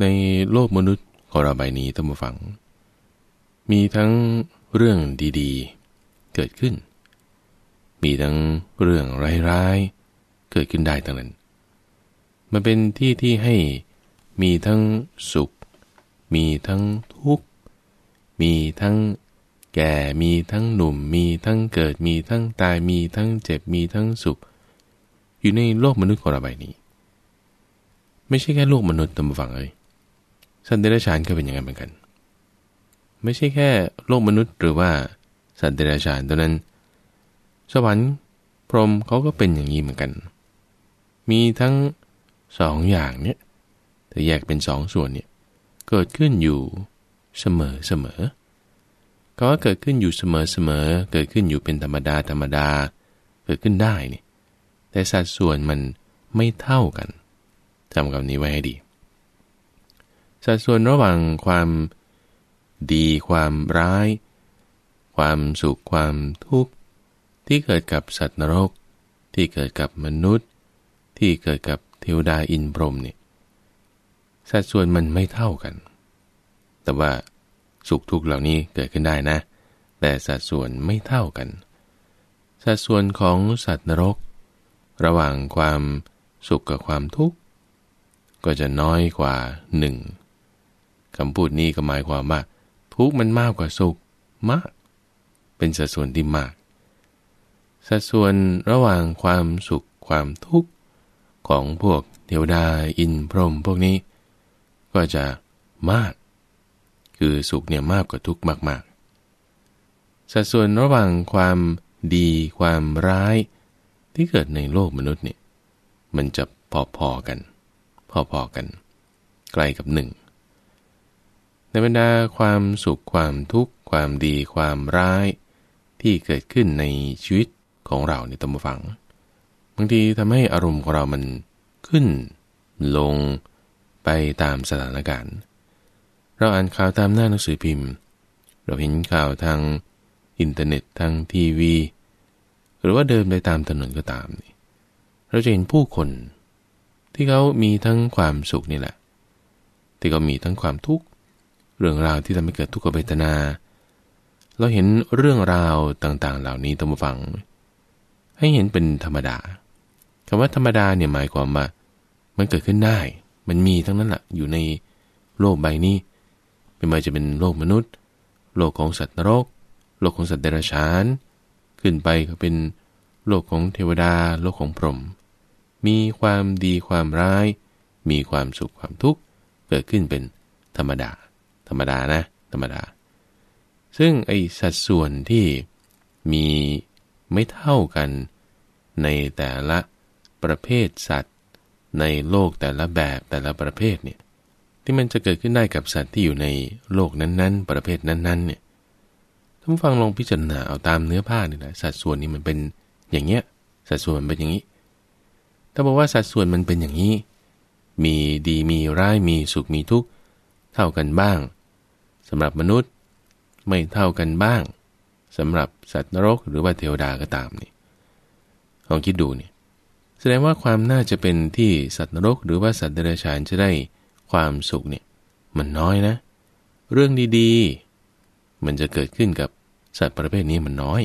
ในโลกมนุษย์ของเราใบนี้ท่านผู้ฟัง มีทั้งเรื่องดีๆ เกิดขึ้น มีทั้งเรื่องร้าย ๆ เกิดขึ้นได้ทั้งนั้น มันเป็นที่ที่ให้มีทั้งสุข มีทั้งทุกข์มีทั้งแก่มีทั้งหนุ่ม มีทั้งเกิดมีทั้งตาย มีทั้งเจ็บมีทั้งสุข อยู่ในโลกมนุษย์ของเราใบนี้ ไม่ใช่แค่โลกมนุษย์ตัำฝังเลยสัตว์เดรัจฉานก็เป็นอย่างนั้นเหมือนกัน ไม่ใช่แค่โลกมนุษย์หรือว่าสัตว์เดรัจฉานตัวนั้นสวรรค์พรหมเขาก็เป็นอย่างนี้เหมือนกัน มีทั้งสองอย่างเนี่ยแต่แยกเป็นสองส่วนเนี่ยเกิดขึ้นอยู่เสมอเสมอคำว่าเกิดขึ้นอยู่เสมอเสมอเกิดขึ้นอยู่เป็นธรรมดา ธรรมดา เกิดขึ้นได้นี่แต่สัดส่วนมันไม่เท่ากันจำคำนี้ไว้ให้ดีสัดส่วนระหว่างความดีความร้าย ความสุขความทุกข์ ที่เกิดกับสัตว์นรกที่เกิดกับมนุษย์ ที่เกิดกับเทวดาอินพรหมเนี่ยสัดส่วนมันไม่เท่ากัน แต่ว่าสุขทุกข์เหล่านี้เกิดขึ้นได้นะ แต่สัดส่วนไม่เท่ากันสัดส่วนของสัตว์นรก ระหว่างความสุขกับความทุกข์ ก็จะน้อยกว่าหนึ่งคำพูดนี้ก็หมายความว่าทุกมันมากกว่าสุขมาก เป็นสัดส่วนที่มากสัดส่วนระหว่างความสุขความทุกข์ของพวกเทวดาอินพรหมพวกนี้ ก็จะมาก คือสุขเนี่ยมากกว่าทุกข์มาก ๆสัดส่วนระหว่างความดีความร้าย ที่เกิดในโลกมนุษย์เนี่ยมันจะพอๆกัน พอ ๆ กัน ใกล้กับหนึ่งในบรรดาความสุขความทุกข์ความดี ความร้ายที่เกิดขึ้นในชีวิตของเราในตมฝัง บางทีทำให้อารมณ์ของเรามันขึ้นลงไปตามสถานการณ์ เราอ่านข่าวตามหน้าหนังสือพิมพ์ เราเห็นข่าวทางอินเทอร์เน็ตทางทีวีหรือว่าเดินไปตามถนนก็ตามนี่เราจะเห็นผู้คนที่เขามีทั้งความสุขนี่แหละ ที่เขามีทั้งความทุกข์เรื่องราวที่ทำให้เกิดทุกขเวทนา เราเห็นเรื่องราวต่างๆ เหล่านี้ตั้งฟัง ให้เห็นเป็นธรรมดาคำว่าธรรมดาเนี่ยหมายความว่า มันเกิดขึ้นได้ มันมีทั้งนั้นแหละอยู่ในโลกใบนี้ ไม่ว่าจะเป็นโลกมนุษย์ โลกของสัตว์นรก โลกของสัตว์เดรัจฉาน ขึ้นไปก็เป็นโลกของเทวดา โลกของพรหม มีความดีความร้าย มีความสุขความทุกข์เกิดขึ้นเป็นธรรมดาธรรมดานะธรรมดา ซึ่งไอสัดส่วนที่มีไม่เท่ากันในแต่ละประเภทสัตว์ในโลกแต่ละแบบแต่ละประเภทเนี่ยที่มันจะเกิดขึ้นได้กับสัตว์ที่อยู่ในโลกนั้นๆ ประเภทนั้นๆเนี่ยท่านฟังลองพิจารณาเอาตามเนื้อผ้าเนี่ยนะสัดส่วนนี้มันเป็นอย่างเงี้ยสัดส่วนมันเป็นอย่างนี้ ถ้าบอกว่าสัดส่วนมันเป็นอย่างนี้ มีดีมีร้ายมีสุขมีทุกข์เท่ากันบ้างสำหรับมนุษย์ไม่เท่ากันบ้าง สำหรับสัตว์นรกหรือว่าเทวดา ก็ตามนี่ลองคิดดูเนี่ยแสดงว่าความน่าจะเป็นที่สัตว์นรก หรือว่าสัตว์เดรัจฉานจะได้ความสุขเนี่ยมันน้อยนะ เรื่องดีๆมันจะเกิดขึ้นกับสัตว์ประเภทนี้มันน้อย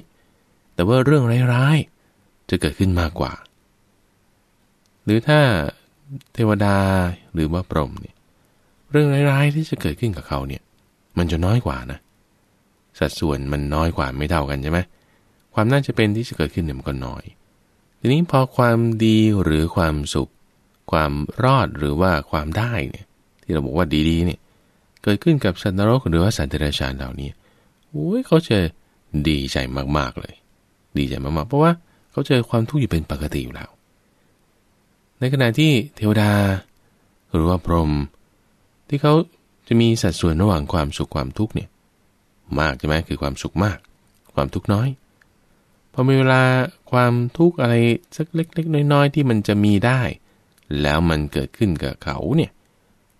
แต่ว่าเรื่องร้ายๆ จะเกิดขึ้นมากกว่า หรือถ้าเทวดาหรือว่าพรหมเนี่ยเรื่องร้ายๆที่จะเกิดขึ้นกับเขาเนี่ยมันจะน้อยกว่านะ สัดส่วนมันน้อยกว่า ไม่เท่ากันใช่ไหมความน่าจะเป็นที่จะเกิดขึ้นเนี่ยมันก็น้อย ทีนี้พอความดีหรือความสุข ความรอดหรือว่าความได้เนี่ย ที่เราบอกว่าดีๆ เนี่ย เกิดขึ้นกับสัตว์นรกหรือว่าสัตว์เดรัจฉานเหล่านี้โอ้ยเขาจะดีใจมากๆเลย ดีใจมากๆเพราะว่าเขาเจอความทุกข์อยู่เป็นปกติอยู่แล้วในขณะที่เทวดา หรือว่าพรหมที่เขาจะมีสัดส่วนระหว่างความสุขความทุกข์เนี่ยมากใช่ไหมคือความสุขมาก ความทุกข์น้อยพอมีเวลาความทุกข์อะไรสักเล็ก ๆน้อยๆที่มันจะมีได้ แล้วมันเกิดขึ้นกับเขาเนี่ย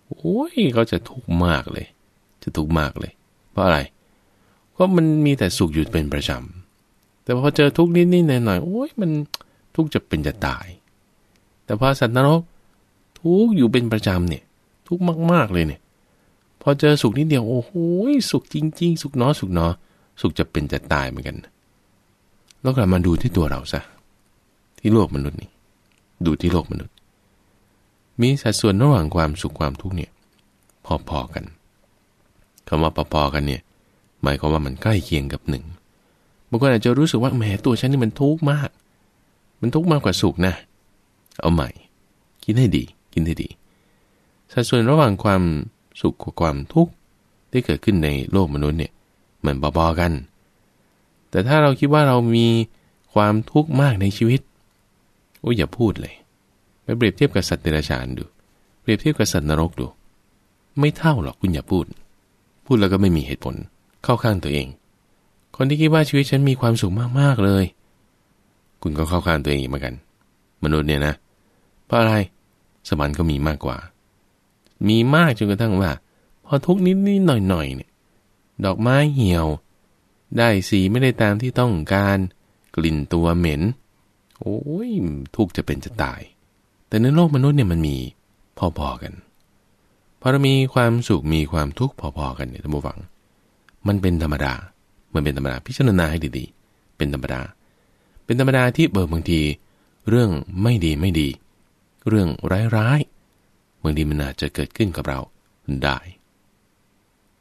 โอ้ยเขาจะทุกข์มากเลย จะทุกข์มากเลย เพราะอะไรก็มันมีแต่สุขอยู่เป็นประจำแต่พอเจอทุกข์นิดๆหน่อยๆโอ้ยมันทุกข์จะเป็นจะตายแต่พอสัตว์นรกทุกข์อยู่เป็นประจำเนี่ยทุกข์มากๆเลยเนี่ยพอเจอสุขนิดเดียว โอ้โหสุขจริง ๆ สุขเนาะ สุขเนาะ สุขจะเป็นจะตายเหมือนกัน แล้วกลับมาดูที่ตัวเราซะ ที่โลกมนุษย์นี่ ดูที่โลกมนุษย์ มีสัดส่วนระหว่างความสุขความทุกข์เนี่ย พอๆกันคำว่าพอๆกันเนี่ยหมายความว่ามันใกล้เคียงกับหนึ่งบางคนอาจจะรู้สึกว่าแหมตัวฉันนี่มันทุกข์มาก มันทุกข์มากกว่าสุขนะ เอาใหม่คิดให้ดี กินให้ดี สัดส่วนระหว่างความสุขกับความทุกข์ที่เกิดขึ้นในโลกมนุษย์เนี่ยมันบอๆกัน แต่ถ้าเราคิดว่าเรามีความทุกข์มากในชีวิตโอ้อย่าพูดเลย ไปเปรียบเทียบกับสัตว์เดรัจฉานดูเปรียบเทียบกับสัตว์นรกดูไม่เท่าหรอกคุณอย่าพูด พูดแล้วก็ไม่มีเหตุผลเข้าข้างตัวเอง คนที่คิดว่าชีวิตฉันมีความสุขมากๆเลย คุณก็เข้าข้างตัวเองเหมือนกัน มนุษย์เนี่ยนะเพราะอะไรสวรรค์ก็มีมากกว่ามีมากจนกระทั่งว่า พอทุกนิดนิดหน่อยหน่อยเนี่ยดอกไม้เหี่ยว ได้สีไม่ได้ตามที่ต้องการกลิ่นตัวเหม็น โอ้ยทุกจะเป็นจะตาย แต่ในโลกมนุษย์เนี่ยมันมีพอๆกันพอเรามีความสุขมีความทุกข์พอๆกันเนี่ยท่านผู้ฟัง มันเป็นธรรมดา มันเป็นธรรมดาพิจารณาให้ดีๆ เป็นธรรมดา เป็นธรรมดาที่เบอร์บางที เรื่องไม่ดีไม่ดี เรื่องร้ายบางทีมันอาจจะเกิดขึ้นกับเราได้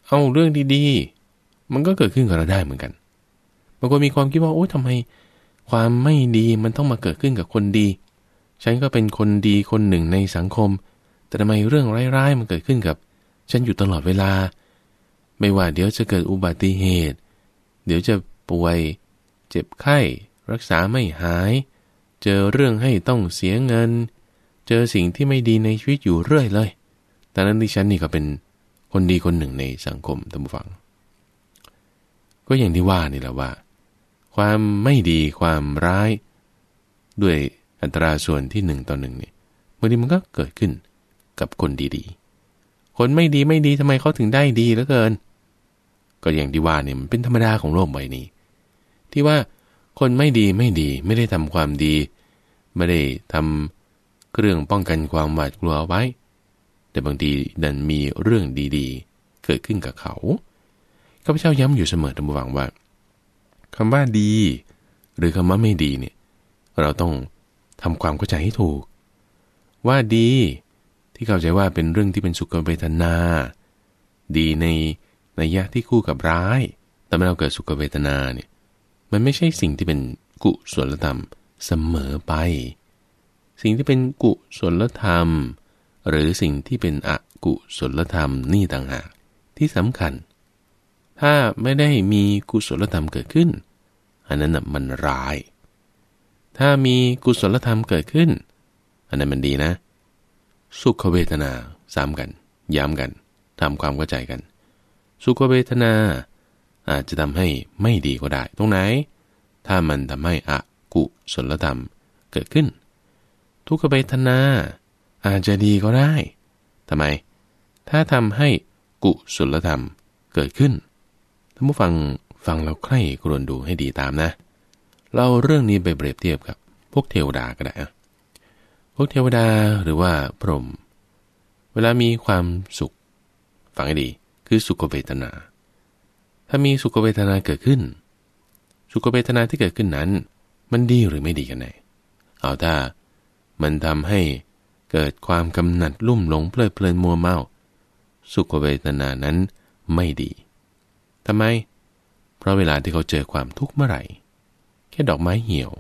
เอาเรื่องดีๆ มันก็เกิดขึ้นกับเราได้เหมือนกันบางคนมีความคิดว่าโอ้ทำไม ความไม่ดีมันต้องมาเกิดขึ้นกับคนดี ฉันก็เป็นคนดีคนหนึ่งในสังคม แต่ทำไมเรื่องร้ายๆมันเกิดขึ้นกับ ฉันอยู่ตลอดเวลา ไม่ว่าเดี๋ยวจะเกิดอุบัติเหตุ เดี๋ยวจะป่วย เจ็บไข้ รักษาไม่หาย เจอเรื่องให้ต้องเสียเงินเจอสิ่งที่ไม่ดีในชีวิตอยู่เรื่อยเลย แต่นั้นที่ฉันนี่ก็เป็นคนดีคนหนึ่งในสังคมท่า้ฟัง ก็อย่างที่ว่านี่แหละว่า ความไม่ดีความร้าย ด้วยอัตราส่วนที่หนึ่งต่อหนึ่งเนี่ยบางทีมันก็เกิดขึ้นกับคนดีๆ คนไม่ดีไม่ดีทำไมเขาถึงได้ดีเหลือเกิน ก็อย่างที่ว่าเนี่ยมันเป็นธรรมดาของโลกใบนี้ ที่ว่าคนไม่ดีไม่ดี ไม่ได้ทำความดี ไม่ได้ทำเครื่องป้องกันความหวาดกลัวไว้ แต่บางทีดันมีเรื่องดี ๆ เกิดขึ้นกับเขา ข้าพเจ้าย้ำอยู่เสมอท่างหูังว่าคำว่าดีหรือคำว่าไม่ดีเนี่ย เราต้องทำความเข้าใจให้ถูก ว่าดี ที่เข้าใจว่าเป็นเรื่องที่เป็นสุขเวทนา ดีในในยะที่คู่กับร้ายทำให้เราเกิดสุขเวทนาเนี่ย มันไม่ใช่สิ่งที่เป็นกุศลธรรมเสมอไปสิ่งที่เป็นกุศลธรรม หรือสิ่งที่เป็นอกุศลธรรมนี่ต่างหากที่สำคัญ ถ้าไม่ได้มีกุศลธรรมเกิดขึ้น อันนั้นมันร้าย ถ้ามีกุศลธรรมเกิดขึ้น อันนั้นมันดีนะ สุขเวทนาซ้ำกัน ย้ำกันทำความเข้าใจกัน สุขเวทนา อาจจะทำให้ไม่ดีก็ได้ ตรงไหน ถ้ามันทำให้อกุศลธรรมเกิดขึ้นทุกขเวทนาอาจจะดีก็ได้ทำไม ถ้าทำให้กุศลธรรมเกิดขึ้นท่านผู้ฟังฟังเราใคร่กรวนดูให้ดีตามนะ เราเรื่องนี้ไปเปรียบเทียบกับพวกเทวดาก็ได้อะพวกเทวดาหรือว่าพรหมเวลามีความสุข ฟังให้ดี คือสุขเวทนา ถ้ามีสุขเวทนาเกิดขึ้น สุขเวทนาที่เกิดขึ้นนั้น มันดีหรือไม่ดีกันแน่ เอาถ้ามันทำให้เกิดความกำหนัดลุ่มหลงเพลิดเพลินมัวเมาสุขเวทนานั้นไม่ดี ทำไม เพราะเวลาที่เขาเจอความทุกข์เมื่อไหร่ แค่ดอกไม้เหี่ยว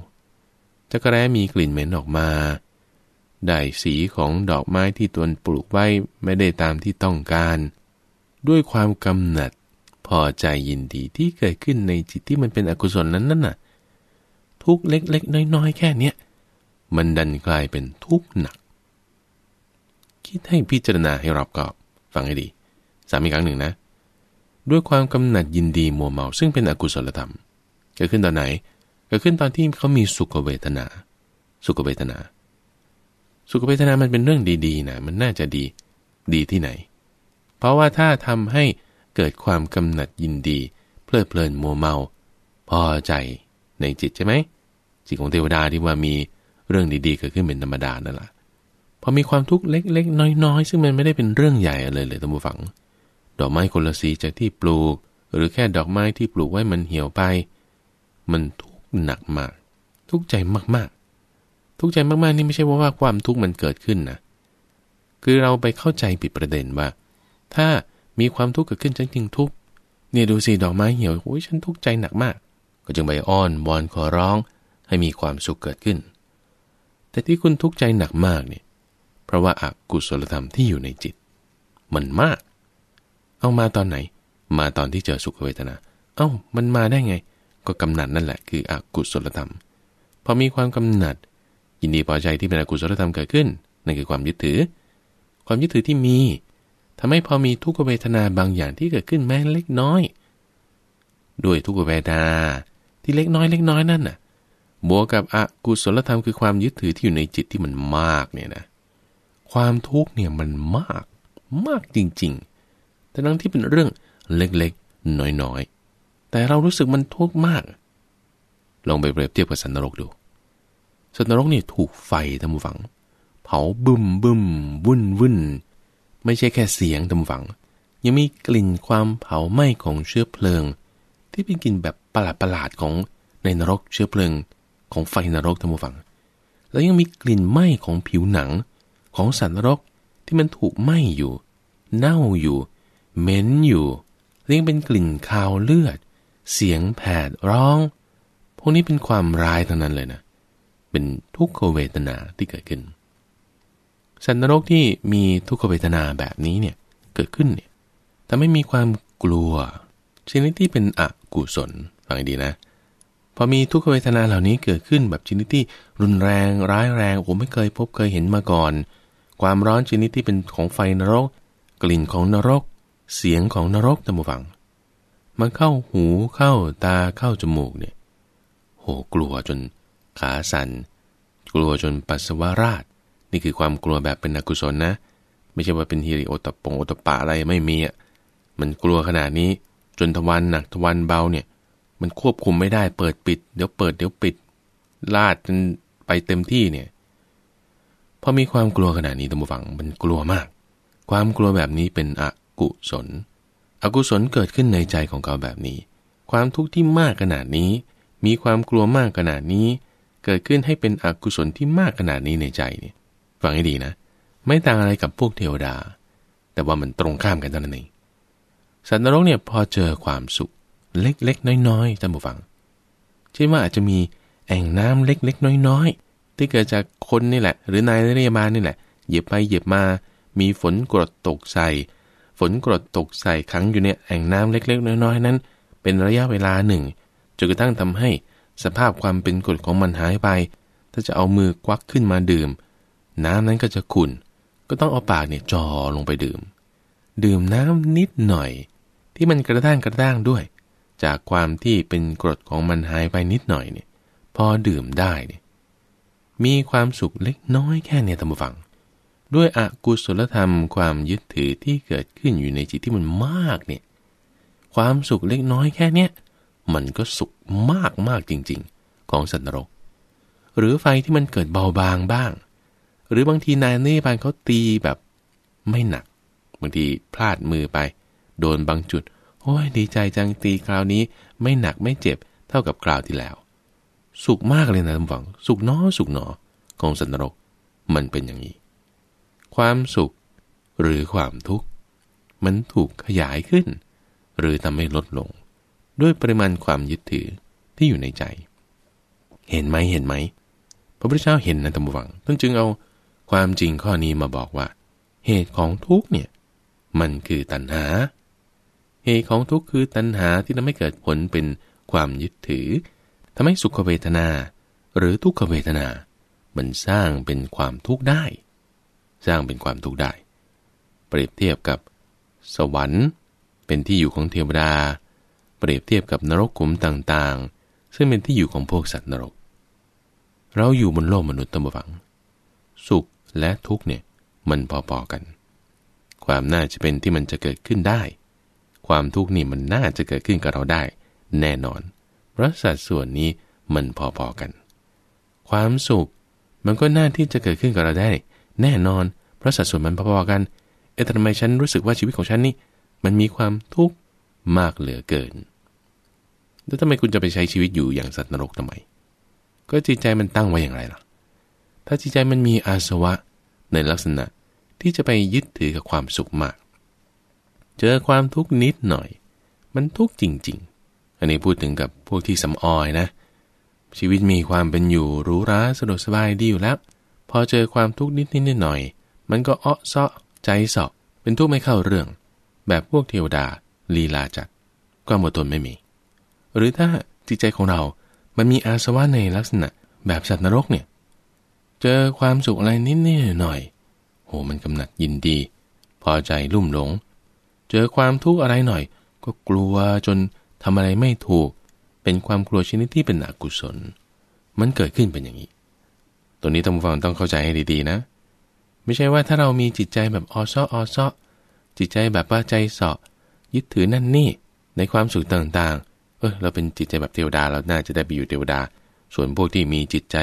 จะกระแรมีกลิ่นเหม็นออกมาได้สีของดอกไม้ที่ตนปลูกไว้ไม่ได้ตามที่ต้องการ ด้วยความกำหนัดพอใจยินดีที่เกิดขึ้นในจิตที่มันเป็นอกุศลนั้นนั่นน่ะทุกเล็กๆ น้อยๆแค่เนี้ยมันดันกลายเป็นทุกข์หนัก คิดให้พิจารณาให้รอบกอบฟังให้ดี สามีกครั้งหนึ่งนะ ด้วยความกำหนัดยินดีมัวเมา ซึ่งเป็นอกุศลธรรม เกิดขึ้นตอนไหน เกิดขึ้นตอนที่เขามีสุขเวทนา สุขเวทนา สุขเวทนามันเป็นเรื่องดีๆนะมันน่าจะดี ดีที่ไหน เพราะว่าถ้าทำให้เกิดความกำหนัดยินดีเพลิดเพลินมัวเมา พอใจในจิตใช่ไหมจิตของเทวดาที่ว่ามีเรื่องดีๆเกิดขึ้นเป็นธรรมดานั่นแหละพอมีความทุกข์เล็กๆ น้อยๆซึ่งมันไม่ได้เป็นเรื่องใหญ่อะไรเลยตั้งบุฟัง ดอกไม้คนละสีจากที่ปลูก หรือแค่ดอกไม้ที่ปลูกไว้มันเหี่ยวไป มันทุกข์หนักมาก ทุกข์ใจมากๆ ทุกข์ใจมากๆนี่ไม่ใช่ว่าว่าความทุกข์มันเกิดขึ้นนะคือเราไปเข้าใจผิดประเด็นว่า ถ้ามีความทุกข์เกิดขึ้นฉันจึงทุกข์เนี่ยดูสิดอกไม้เหี่ยวโอ้ยฉันทุกข์ใจหนักมาก ก็จึงไปอ้อน วอนขอร้อง ให้มีความสุขเกิดขึ้นแต่ที่คุณทุกข์ใจหนักมากเนี่ย เพราะว่าอากุศลธรรมที่อยู่ในจิตมันมาก เอามาตอนไหน มาตอนที่เจอสุขเวทนา เอา้ามันมาได้ไง ก็กำหนัดนั่นแหละ คืออกุศลธรรม พอมีความกำหนัด ยินดีพอใจที่เป็นอกุศลธรรมเกิดขึ้นนั่นคือความยึดถือ ความยึดถือที่มี ทำให้พอมีทุกขเวทนาบางอย่างที่เกิดขึ้นแม้เล็กน้อย ด้วยทุกขเวทนาที่เล็กน้อยเล็กน้อยนั่นน่ะบวกกับอกุศลธรรมคือความยึดถือที่อยู่ในจิตที่มันมากเนี่ยนะความทุกข์เนี่ยมันมากมากจริงๆแต่ทั้งที่เป็นเรื่องเล็กๆน้อยๆแต่เรารู้สึกมันทุกข์มากลองไปเปรียบเทียบกับสันนรกดูสันนรกนี่ถูกไฟทำฝัง เผาบึมบึมวุ่นวุ่นไม่ใช่แค่เสียงทำฝัง ยังมีกลิ่นความเผาไหม้ของเชื้อเพลิง ที่เป็นกลิ่นแบบประหลาดๆของในนรกเชื้อเพลิงของไฟนรกทั้งหมดฟังแล้วยังมีกลิ่นไหม้ของผิวหนังของสัตว์นรกที่มันถูกไหม้อยู่ เน่าอยู่เหม็นอยู่เรียงเป็นกลิ่นคาวเลือด เสียงแผดร้อง พวกนี้เป็นความร้ายทั้งนั้นเลยนะ เป็นทุกขเวทนาที่เกิดขึ้นสัตว์นรกที่มีทุกขเวทนาแบบนี้เนี่ยเกิดขึ้นเนี่ยแต่ไม่มีความกลัวชนิดที่เป็นอกุศลฟังดีนะพอมีทุกขเวทนาเหล่านี้ เกิดขึ้นแบบชนิดที่รุนแรงร้ายแรงผมไม่เคยพบเคยเห็นมาก่อน ความร้อนชนิดที่เป็นของไฟนรก กลิ่นของนรกเสียงของนรกตะมฟัง มันเข้าหูเข้าตาเข้าจมูกเนี่ยโหกลัวจนขาสัน่นกลัวจนปัสสาวะราดนี่คือความกลัวแบบเป็นอกุศลนะไม่ใช่ว่าเป็นฮิริโอตปงโอตปะอะไรไม่มีอ่ะมันกลัวขนาดนี้จนทวันหนักทวันเบาเนี่ยันควบคุมไม่ได้เปิดปิด เดี๋ยวเปิดเดี๋ยวปิด ลาดจนไปเต็มที่เนี่ยพอมีความกลัวขนาดนี้ตัมฟังมันกลัวมาก ความกลัวแบบนี้เป็นอกุศลอกุศลเกิดขึ้นในใจของเขาแบบนี้ ความทุกข์ที่มากขนาดนี้ มีความกลัวมากขนาดนี้ เกิดขึ้นให้เป็นอกุศลที่มากขนาดนี้ในใจเนี่ยฟังให้ดีนะ ไม่ต่างอะไรกับพวกเทวดา แต่ว่ามันตรงข้ามกันเท่านั้นเองสัตว์นรกเนี่ยพอเจอความสุขเล็กๆน้อยๆท่านผู้ฟังเช่นว่าอาจจะมีแอ่งน้ำเล็ก ๆ น้อยๆที่เกิดจากคนนี่แหละ หรือนายเรียมานี่แหละเหยียบไปเหยียบมา มีฝนกรดตกใส่ ฝนกรดตกใส่ขังอยู่ในแอ่งน้ำเล็กๆ น้อยๆนั้น เป็นระยะเวลาหนึ่งจนกระทั่งทำให้สภาพความเป็นกรดของมันหายไป ถ้าจะเอามือควักขึ้นมาดื่ม น้ำนั้นก็จะขุ่น ก็ต้องเอาปากเนี่ยจ่อลงไปดื่ม ดื่มน้ำนิดหน่อย ที่มันกระด้างกระด้างด้วยจากความที่เป็นกรดของมันหายไปนิดหน่อยเนี่ยพอดื่มได้เนี่ยมีความสุขเล็กน้อยแค่เนี่ยท่านผู้ฟัง ด้วยอกุศลธรรมความยึดถือที่เกิดขึ้นอยู่ในจิตที่มันมากเนี่ยความสุขเล็กน้อยแค่เนี้ยมันก็สุขมากมากจริงๆของสัตว์นรก หรือไฟที่มันเกิดเบาบางบ้าง หรือบางทีนายเน่บานเขาตีแบบไม่หนัก บางทีพลาดมือไป โดนบางจุดโอ้ยดีใจจังตีคราวนี้ไม่หนักไม่เจ็บเท่ากับคราวที่แล้ว สุขมากเลยนะ่านวังสุขน้อสุขหนอของสันนรกมันเป็นอย่างนี้ความสุขหรือความทุกข์ มันถูกขยายขึ้น หรือทำให้ลดลง ด้วยปริมาณความยึดถือที่อยู่ในใจ เห็นไหมเห็นไหมพระพุทธเจ้าเห็นนะท่านฟังท่านจึงเอาความจริงข้อนี้มาบอกว่า เหตุของทุกข์เนี่ย มันคือตัณหาเหตุของทุกข์คือตัณหาที่ทำให้เกิดผลเป็นความยึดถือทำให้สุขเวทนาหรือทุกขเวทนา มันสร้างเป็นความทุกข์ได้ สร้างเป็นความทุกข์ได้ เปรียบเทียบกับสวรรค์ เป็นที่อยู่ของเทวดา เปรียบเทียบกับนรกขุมต่างๆ ซึ่งเป็นที่อยู่ของพวกสัตว์นรก เราอยู่บนโลกมนุษย์ตั้งบังสุขและทุกข์เนี่ยมันพอๆกัน ความน่าจะเป็นที่มันจะเกิดขึ้นได้ความทุกข์นี่มันน่าจะเกิดขึ้นกับเราได้แน่นอน เพราะสัดส่วนนี้มันพอๆกัน ความสุขมันก็น่าที่จะเกิดขึ้นกับเราได้ แน่นอนเพราะสัดส่วนมันพอๆกันเอ๊ะทำไมฉันรู้สึกว่าชีวิตของฉันนี่มันมีความทุกข์มากเหลือเกิน แล้วทำไมคุณจะไปใช้ชีวิตอยู่อย่างสัตว์นรกทำไมก็จิตใจมันตั้งไว้อย่างไรล่ะถ้าจิตใจมันมีอาสวะในลักษณะที่จะไปยึดถือกับความสุขมากเจอความทุกข์นิดหน่อย มันทุกข์จริง ๆ อันนี้พูดถึงกับพวกที่สำออยนะ ชีวิตมีความเป็นอยู่รู้ร้าสะดวกสบายดีอยู่แล้ว พอเจอความทุกข์นิดนิดหน่อย มันก็อ้อเซาะใจสอกเป็นทุกข์ไม่เข้าเรื่อง แบบพวกเทวดาลีลาจัดความดตนไม่มี หรือถ้าจิตใจของเรา มันมีอาสวะในลักษณะแบบสัตว์นรกเนี่ย เจอความสุขอะไรนิดดหน่อย โห มันกำหนัดยินดี พอใจลุ่มหลงเจอความทุกข์อะไรหน่อย ก็กลัวจนทำอะไรไม่ถูก เป็นความกลัวชนิดที่เป็นอกุศล มันเกิดขึ้นเป็นอย่างนี้ตัวนี้ท้องผูฟังต้องเข้าใจให้ดี ๆ นะ ไม่ใช่ว่าถ้าเรามีจิตใจแบบออซ้อออซ้อจิตใจแบบว่าใจเสาะยึดถือนั่นนี่ ในความสุขต่าง ๆ เออเราเป็นจิตใจแบบเทวดาเราน่าจะได้ไปอยู่เทวดา ส่วนพวกที่มีจิตใจ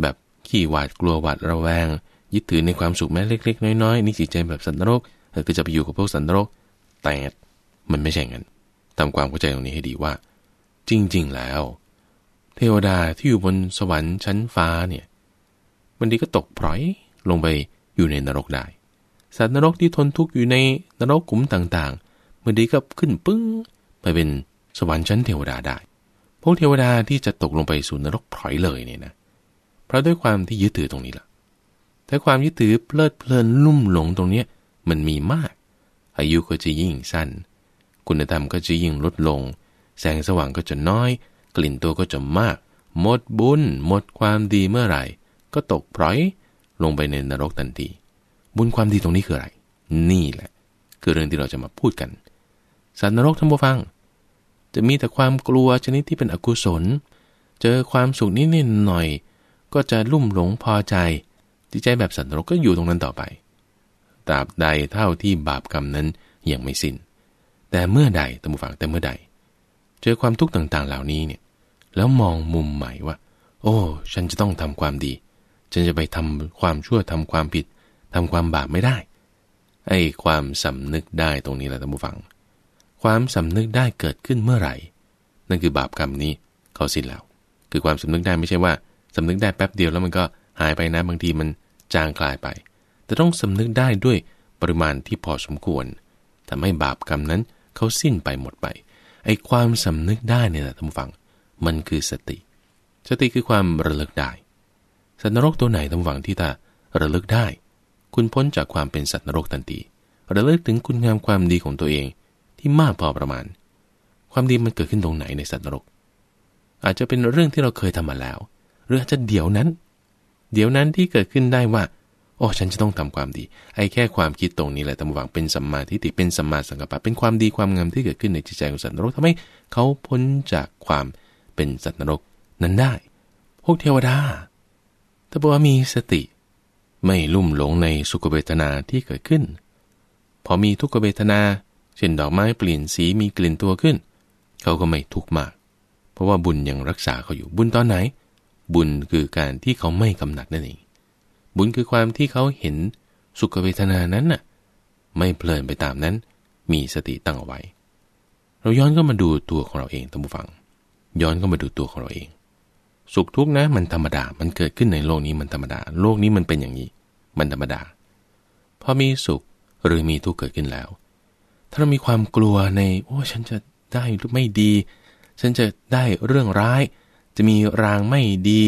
แบบขี้หวาดกลัวหวาดระแวง ยึดถือในความสุขแม้เล็กๆน้อยๆนี่จิตใจแบบสันนรกเออก็จะไปอยู่กับพวกสันนรกแต่มันไม่ใช่งั้นทำความเข้าใจตรงนี้ให้ดีว่า จริงๆ แล้ว เทวดาที่อยู่บนสวรรค์ชั้นฟ้าเนี่ยบันดีก็ตกพร้อยลงไปอยู่ในนรกได้ สัตว์นรกที่ทนทุกข์อยู่ในนรกกลุ่มต่างๆบันดีก็ขึ้นปึ้งไปเป็นสวรรค์ชั้นเทวดาได้พวกเทวดาที่จะตกลงไปสู่นรกพร้อยเลยเนี่ยนะ เพราะด้วยความที่ยึดถือตรงนี้แหละแต่ความยึดถือเพลิดเพลินลุ่มหลงตรงเนี้ยมันมีมากอายุก็จะยิ่งสั้น คุณธรรมก็จะยิ่งลดลง แสงสว่างก็จะน้อย กลิ่นตัวก็จะมาก หมดบุญ หมดความดีเมื่อไหร่ ก็ตกพร้อย ลงไปในนรกทันที บุญความดีตรงนี้คืออะไร นี่แหละ คือเรื่องที่เราจะมาพูดกัน สัตว์นรกทั้งผู้ฟัง จะมีแต่ความกลัวชนิดที่เป็นอกุศล เจอความสุขนิดหน่อย ก็จะลุ่มหลงพอใจ จิตใจแบบสัตว์นรกก็อยู่ตรงนั้นต่อไปตราบใดเท่าที่บาปกรรมนั้นยังไม่สิน้น แต่เมื่อใดตัมบูฟังแต่เมื่อใด เจอความทุกข์ต่างๆเหล่านี้เนี่ย แล้วมองมุมใหม่ว่า โอ้ ฉันจะต้องทำความดี ฉันจะไปทำความชั่วทำความผิด ทำความบาปไม่ได้ ไอ้ความสำนึกได้ตรงนี้แหละตัมบูฟัง ความสำนึกได้เกิดขึ้นเมื่อไหร่ นั่นคือบาปกรรมนี้เขาสิ้นแล้ว คือความสำนึกได้ไม่ใช่ว่า สำนึกได้แป๊บเดียวแล้วมันก็หายไปนะบางทีมันจางคลายไปแต่ต้องสำนึกได้ด้วยปริมาณที่พอสมควรทำให้บาปกรรมนั้นเขาสิ้นไปหมดไป ไอ้ความสำนึกได้เนี่ยนะท่านฟัง มันคือสติ สติคือความระลึกได้ สัตว์นรกตัวไหนท่านฟังที่ตาระลึกได้ คุณพ้นจากความเป็นสัตว์นรกทันที ระลึกถึงคุณงามความดีของตัวเองที่มากพอประมาณ ความดีมันเกิดขึ้นตรงไหนในสัตว์นรก อาจจะเป็นเรื่องที่เราเคยทำมาแล้ว หรืออาจจะเดี๋ยวนั้น เดี๋ยวนั้นที่เกิดขึ้นได้ว่าโอ้ ฉันจะต้องทำความดี ไอ้แค่ความคิดตรงนี้แหละตั้งหวังเป็นสัมมาทิฏฐิเป็น สัมมาสังกัปปะเป็นความดีความงามที่เกิดขึ้นในจิตใจของสัตว์นรกทำให้เขาพ้นจากความเป็นสัตว์นรกนั้นได้ พวกเทวดา ถ้าบอกว่ามีสติไม่ลุ่มหลงในสุขเวทนาที่เกิดขึ้น พอมีทุกขเวทนา เช่นดอกไม้เปลี่ยนสีมีกลิ่นตัวขึ้น เขาก็ไม่ทุกข์มาก เพราะว่าบุญยังรักษาเขาอยู่บุญตอนไหน บุญคือการที่เขาไม่กำหนัดนั่นเองบุญคือความที่เขาเห็นสุขเวทนานั้นน่ะไม่เพลินไปตามนั้น มีสติตั้งเอาไว้ เราย้อนก็มาดูตัวของเราเองท่านผู้ฟัง ย้อนก็มาดูตัวของเราเอง สุขทุกข์นะมันธรรมดา มันเกิดขึ้นในโลกนี้มันธรรมดา โลกนี้มันเป็นอย่างนี้ มันธรรมดาพอมีสุขหรือมีทุกข์เกิดขึ้นแล้วถ้าเรามีความกลัวในโอ้ฉันจะได้ไม่ดี ฉันจะได้เรื่องร้าย จะมีรางไม่ดี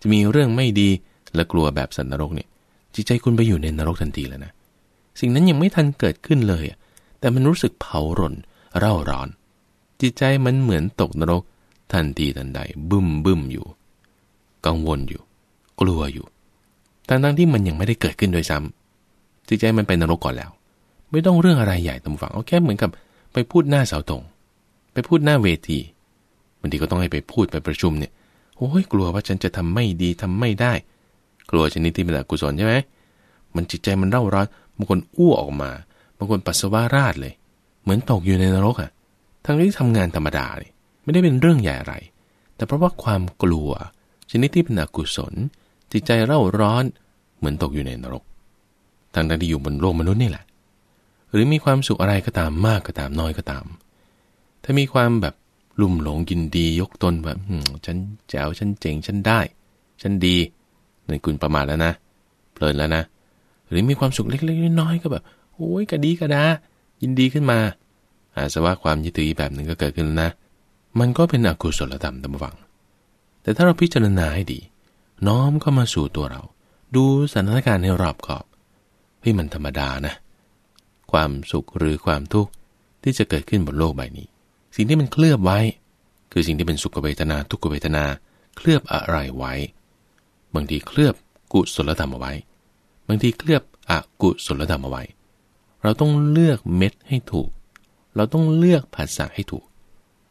จะมีเรื่องไม่ดีและกลัวแบบสัตว์นรกเนี่ยจิตใจคุณไปอยู่ในนรกทันทีแล้วนะสิ่งนั้นยังไม่ทันเกิดขึ้นเลยแต่มันรู้สึกเผาร้นเร่าร้อน จิตใจมันเหมือนตกนรกทันทีทันใดบึ้มบึ้มอยู่ กังวลอยู่ กลัวอยู่ทั้งทั้งที่มันยังไม่ได้เกิดขึ้นโดยซ้ำ จิตใจมันไปนรกก่อนแล้ว ไม่ต้องเรื่องอะไรใหญ่ตำฝังเอาแค่เหมือนกับ ไปพูดหน้าเสาตรง ไปพูดหน้าเวทีบางทีก็ต้องให้ไปพูดไปประชุมเนี่ยโอ้ยกลัวว่าฉันจะทำไม่ดีทำไม่ได้กลัวชนิดที่เป็นอกุศลใช่ไหมมันจิตใจมันเร่าร้อน บางคนอ้วออกมา บางคนปัสสาวะราดเลย เหมือนตกอยู่ในนรกอะ่ะทั้งที่ทำงานธรรมดาเลย ไม่ได้เป็นเรื่องใหญ่อะไร แต่เพราะว่าความกลัว ชนิดที่เป็นอกุศล จิตใจเร่าร้อน เหมือนตกอยู่ในนรก ทางที่อยู่บนโลกมนุษย์นี่แหละ หรือมีความสุขอะไรก็ตามมากก็ตามน้อยก็ตาม ถ้ามีความแบบลุ่มหลงกินดียกตนแบบฉันแจ๋วฉันเจ๋งฉันได้ฉันดีในคุณประมาทแล้วนะเพลินแล้วนะหรือมีความสุขเล็กๆน้อยๆก็แบบโอ้ยกระดีกระดายินดีขึ้นมา อาสวะความยึดถือแบบหนึ่งก็เกิดขึ้นนะ มันก็เป็นอกุศลธรรมตงวัง แต่ถ้าเราพิจารณาให้ดี น้อมเข้ามาสู่ตัวเรา ดูสถานการณ์ในรอบขอบเฮ้ยมันธรรมดานะ ความสุขหรือความทุกข์ ที่จะเกิดขึ้นบนโลกใบนี้ สิ่งที่มันเคลือบไว้ คือสิ่งที่เป็นสุขเวทนา ทุกขเวทนาเคลือบอะไรไว้บางทีเคลือบกุศลธรรมเอาไว้ บางทีเคลือบอกุศลธรรมเอาไว้ เราต้องเลือกเม็ดให้ถูก เราต้องเลือกภาษาให้ถูก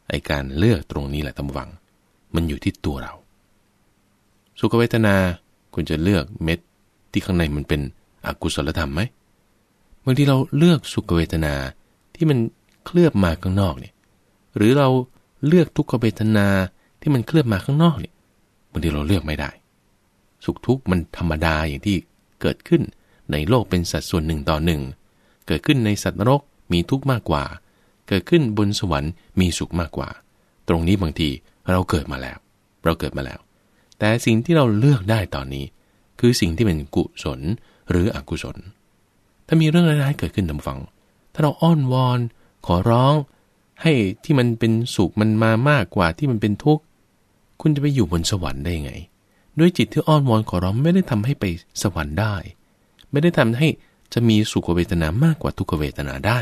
ไอการเลือกตรงนี้แหละตำหวัง มันอยู่ที่ตัวเรา สุขเวทนาคุณจะเลือกเม็ดที่ข้างในมันเป็นอกุศลธรรมไหมบางทีเราเลือกสุขเวทนาที่มันเคลือบมาข้างนอกเนี่ย หรือเราเลือกทุกขเวทนาที่มันเคลือบมาข้างนอกเนี่ย บางทีเราเลือกไม่ได้สุขทุกข์มันธรรมดาอย่างที่เกิดขึ้นในโลกเป็นสัดส่วนหนึ่งต่อหนึ่ง เกิดขึ้นในสัตว์นรกมีทุกข์มากกว่า เกิดขึ้นบนสวรรค์มีสุขมากกว่า ตรงนี้บางทีเราเกิดมาแล้ว เราเกิดมาแล้ว แต่สิ่งที่เราเลือกได้ตอนนี้ คือสิ่งที่เป็นกุศลหรืออกุศล ถ้ามีเรื่องร้ายๆเกิดขึ้นทำฟัง ถ้าเราอ้อนวอนขอร้อง ให้ที่มันเป็นสุขมันมามากกว่าที่มันเป็นทุกข์ คุณจะไปอยู่บนสวรรค์ได้ยังไงด้วยจิตที่อ้อนวอนขอร้องไม่ได้ทำให้ไปสวรรค์ได้ ไม่ได้ทำให้จะมีสุขเวทนามากกว่าทุกขเวทนาได้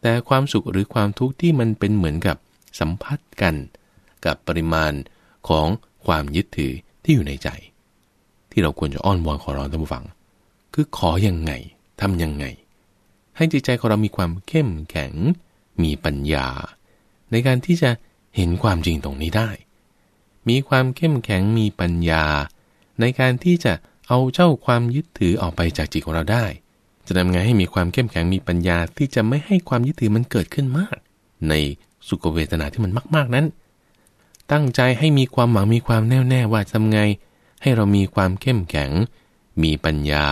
แต่ความสุขหรือความทุกข์ที่มันเป็นเหมือนกับสัมผัสกันกับปริมาณของความยึดถือที่อยู่ในใจ ที่เราควรจะอ้อนวอนขอร้องท่านผู้ฟัง คือขออยังไงทำยังไง ให้จิตใจของเรามีความเข้มแข็ง มีปัญญา ในการที่จะเห็นความจริงตรงนี้ได้มีความเข้มแข็งมีปัญญา ในการที่จะเอาเจ้าความยึดถือออกไปจากจิตของเราได้ จะทำไงให้มีความเข้มแข็งมีปัญญาที่จะไม่ให้ความยึดถือมันเกิดขึ้นมาก ในสุขเวทนาที่มันมากๆนั้น ตั้งใจให้มีความหวังมีความแน่วแน่ว่าทำไง ให้เรามีความเข้มแข็ง มีปัญญา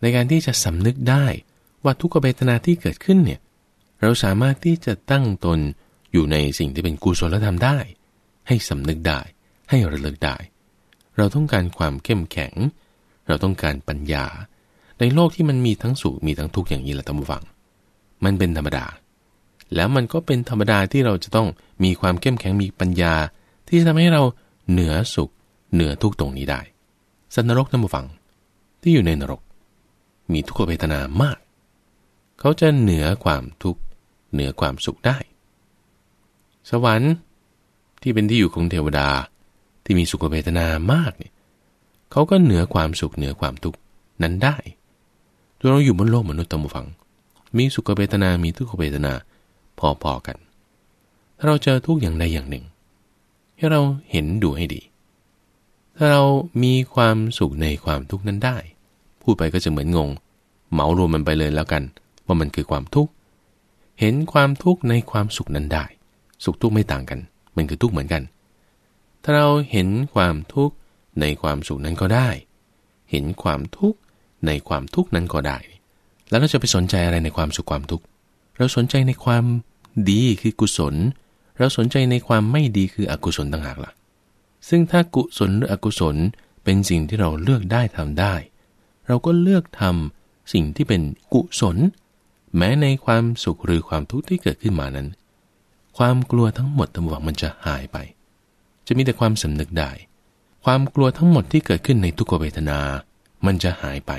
ในการที่จะสำนึกได้ ว่าทุกขเวทนาที่เกิดขึ้นเนี่ยเราสามารถที่จะตั้งตนอยู่ในสิ่งที่เป็นกุศลธรรมได้ให้สำนึกได้ให้ระลึกได้ เราต้องการความเข้มแข็ง เราต้องการปัญญาในโลกที่มันมีทั้งสุขมีทั้งทุกข์อย่างนี้แหละท่านผู้ฟัง มันเป็นธรรมดา แล้วมันก็เป็นธรรมดาที่เราจะต้องมีความเข้มแข็งมีปัญญาที่จะทำให้เราเหนือสุข เหนือทุกตรงนี้ได้สันนรกท่านผู้ฟังที่อยู่ในนรก มีทุกขเวทนามาก เขาจะเหนือความทุกข์เหนือความสุขได้ สวรรค์ที่เป็นที่อยู่ของเทวดาที่มีสุขเวทนามากเนี่ยเขาก็เหนือความสุขเหนือความทุกข์นั้นได้ ตัวเราอยู่บนโลกมนุษย์ตมฟัง มีสุขเวทนามีทุกขเวทนาพอๆกันถ้าเราเจอทุกอย่างใดอย่างหนึ่ง ให้เราเห็นดูให้ดี ถ้าเรามีความสุขในความทุกข์นั้นได้ พูดไปก็จะเหมือนงงเหมารวมมันไปเลยแล้วกัน ว่ามันคือความทุกข์ เห็นความทุกข์ในความสุขนั้นได้ สุขทุกข์ไม่ต่างกันมันคือทุกข์เหมือนกัน ถ้าเราเห็นความทุกข์ในความสุขนั้นก็ได้ เห็นความทุกข์ในความทุกข์นั้นก็ได้ แล้วเราจะไปสนใจอะไรในความสุขความทุกข์ เราสนใจในความดีคือกุศล เราสนใจในความไม่ดีคืออกุศลต่างหากละ่ะ ซึ่งถ้ากุศลหรืออกุศลเป็นสิ่งที่เราเลือกได้ทำได้ เราก็เลือกทำสิ่งที่เป็นกุศล แม้ในความสุขหรือความทุกข์ที่เกิดขึ้นมานั้นความกลัวทั้งหมดตั้งหมงมันจะหายไป จะมีแต่ความสำนึกได้ ความกลัวทั้งหมดที่เกิดขึ้นในทุกเวทนา มันจะหายไป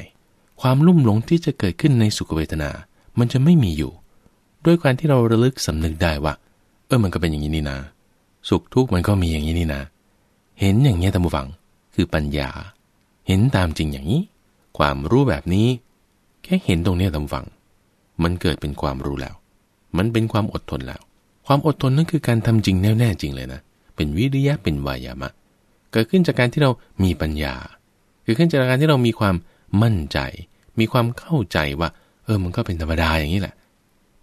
ความลุ่มหลงที่จะเกิดขึ้นในสุขเวทนา มันจะไม่มีอยู่ ด้วยการที่เราระลึกสำนึกได้ว่า เออมันก็เป็นอย่างนี้นี่นาะสุขทุกข์มันก็มีอย่างนี้นี่นาะเห็นอย่างนี้ตามฟัง คือปัญญา เห็นตามจริงอย่างนี้ ความรู้แบบนี้ แค่เห็นตรงนี้ตามฟัง มันเกิดเป็นความรู้แล้ว มันเป็นความอดทนแล้วความอดทนนั่นคือการทำจริงแน่แน่จริงเลยนะ เป็นวิริยะเป็นวายามะ เกิดขึ้นจากการที่เรามีปัญญาเกิดขึ้นจากการที่เรามีความมั่นใจ มีความเข้าใจว่า เออมันก็เป็นธรรมดาอย่างนี้แหละ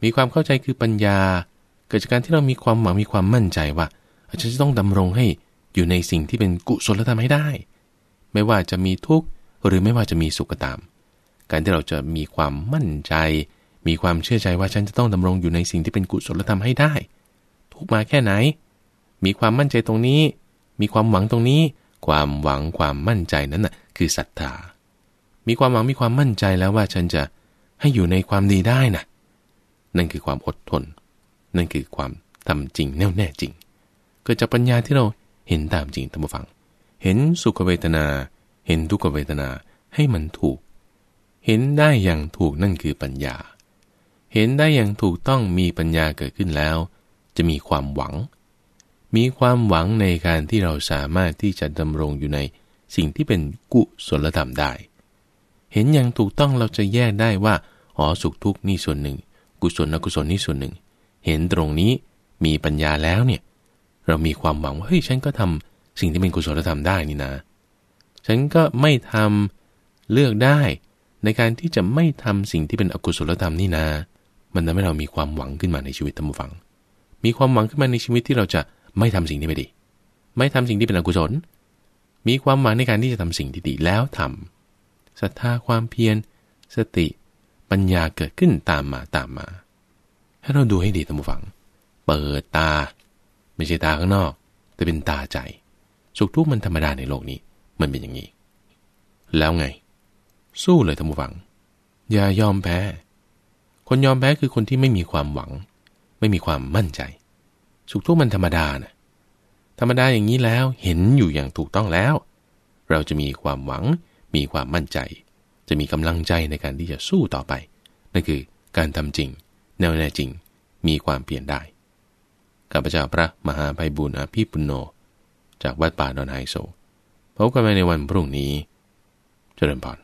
มีความเข้าใจคือปัญญา เกิดจากการที่เรามีความหวังมีความมั่นใจว่า ฉันจะต้องดำรงให้อยู่ในสิ่งที่เป็นกุศลธรรมให้ได้ ไม่ว่าจะมีทุกข์หรือไม่ว่าจะมีสุขก็ตาม การที่เราจะมีความมั่นใจ มีความเชื่อใจว่าฉันจะต้องดำรงอยู่ในสิ่งที่เป็นกุศลธรรมให้ได้ทุกมาแค่ไหน มีความมั่นใจตรงนี้ มีความหวังตรงนี้ ความหวังความมั่นใจนั้นนะ่ะคือศรัทธา มีความหวังมีความมั่นใจแล้วว่าฉันจะให้อยู่ในความดีได้นะนั่นคือความอดทน นั่นคือความทำจริงแน่วแน่จริงเกิดจากปัญญาที่เราเห็นตามจริงทัางหมดฟัง เห็นสุขเวทนา เห็นทุกขเวทนาให้มันถูก เห็นได้อย่างถูกนั่นคือปัญญา เห็นได้อย่างถูกต้องมีปัญญาเกิดขึ้นแล้วจะมีความหวัง มีความหวังในการที่เราสามารถที่จะดำรงอยู่ในสิ่งที่เป็นกุศลธรรมได้ เห็นอย่างถูกต้องเราจะแยกได้ว่าอ๋อสุขทุกข์นี่ส่วนหนึ่ง กุศลอกุศลนี่ส่วนหนึ่ง เห็นตรงนี้มีปัญญาแล้วเนี่ย เรามีความหวังว่าเฮ้ย ฉันก็ทำสิ่งที่เป็นกุศลธรรมได้นี่นะ ฉันก็ไม่ทำเลือกได้ในการที่จะไม่ทำสิ่งที่เป็นอกุศลธรรมนี่นะมันทำให้เรามีความหวังขึ้นมาในชีวิตธรรมฝังมีความหวังขึ้นมาในชีวิตที่เราจะไม่ทำสิ่งที่ไม่ดี ไม่ทำสิ่งที่เป็นอกุศลมีความหวังในการที่จะทำสิ่งที่ดีแล้วทำศรัทธาความเพียรสติ ปัญญาเกิดขึ้นตามมาตามมาให้เราดูให้ดีตั้งฝัง เปิดตา ไม่ใช่ตาข้างนอก แต่เป็นตาใจสุขทุกข์มันธรรมดาในโลกนี้ มันเป็นอย่างนี้ แล้วไง สู้เลยทั้งฝัง อย่ายอมแพ้ คนยอมแพ้คือคนที่ไม่มีความหวังไม่มีความมั่นใจ สุขทุกข์มันธรรมดานะธรรมดาอย่างนี้แล้วเห็นอยู่อย่างถูกต้องแล้ว เราจะมีความหวัง มีความมั่นใจ จะมีกำลังใจในการที่จะสู้ต่อไปนั่นคือการทำจริงแน่วแน่จริงมีความเปลี่ยนได้ข้าพเจ้าพระมหาภัยบุญอาภิปุณโนจากวัดป่าดอนไฮโซพบกันใหม่ในวันพรุ่งนี้ เจริญพร